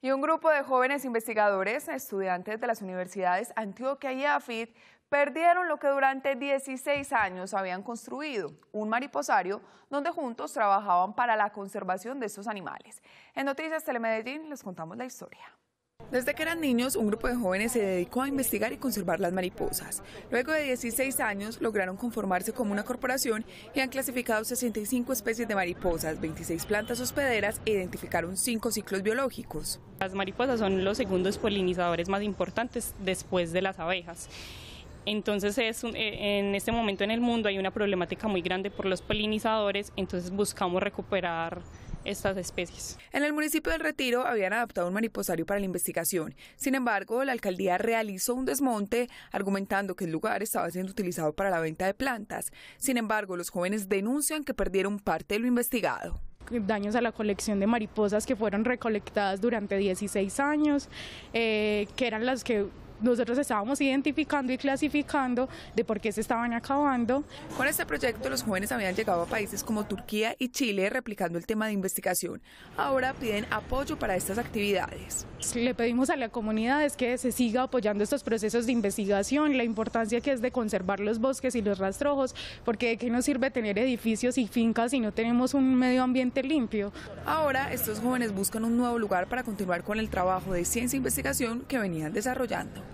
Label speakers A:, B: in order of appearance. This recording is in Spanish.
A: Y un grupo de jóvenes investigadores, estudiantes de las universidades Antioquia y AFIT, perdieron lo que durante 16 años habían construido, un mariposario donde juntos trabajaban para la conservación de estos animales. En Noticias Telemedellín les contamos la historia. Desde que eran niños, un grupo de jóvenes se dedicó a investigar y conservar las mariposas. Luego de 16 años, lograron conformarse como una corporación y han clasificado 65 especies de mariposas, 26 plantas hospederas e identificaron 5 ciclos
B: biológicos. Las mariposas son los segundos polinizadores más importantes después de las abejas. Entonces es eh, en este momento en el mundo hay una problemática muy grande por los polinizadores, entonces buscamos recuperar estas especies. En el municipio del Retiro
A: habían adaptado un mariposario para la investigación. Sin embargo, la alcaldía realizó un desmonte argumentando que el lugar estaba siendo utilizado para la venta de plantas. Sin embargo, los jóvenes denuncian
C: que perdieron parte de lo investigado daños a la colección de mariposas que fueron recolectadas durante 16 años, eh, que eran las que nosotros estábamos identificando y clasificando de por qué se estaban acabando. Con este proyecto los jóvenes habían llegado a
A: países como Turquía y Chile replicando el tema de investigación. Ahora piden apoyo para estas
C: actividades. Le pedimos a la comunidad es que se siga apoyando estos procesos de investigación, la importancia que es de conservar los bosques y los rastrojos, porque de qué nos sirve tener edificios y fincas si no tenemos un medio ambiente limpio. Ahora estos jóvenes buscan un nuevo lugar
A: para continuar con el trabajo de ciencia e investigación que venían desarrollando.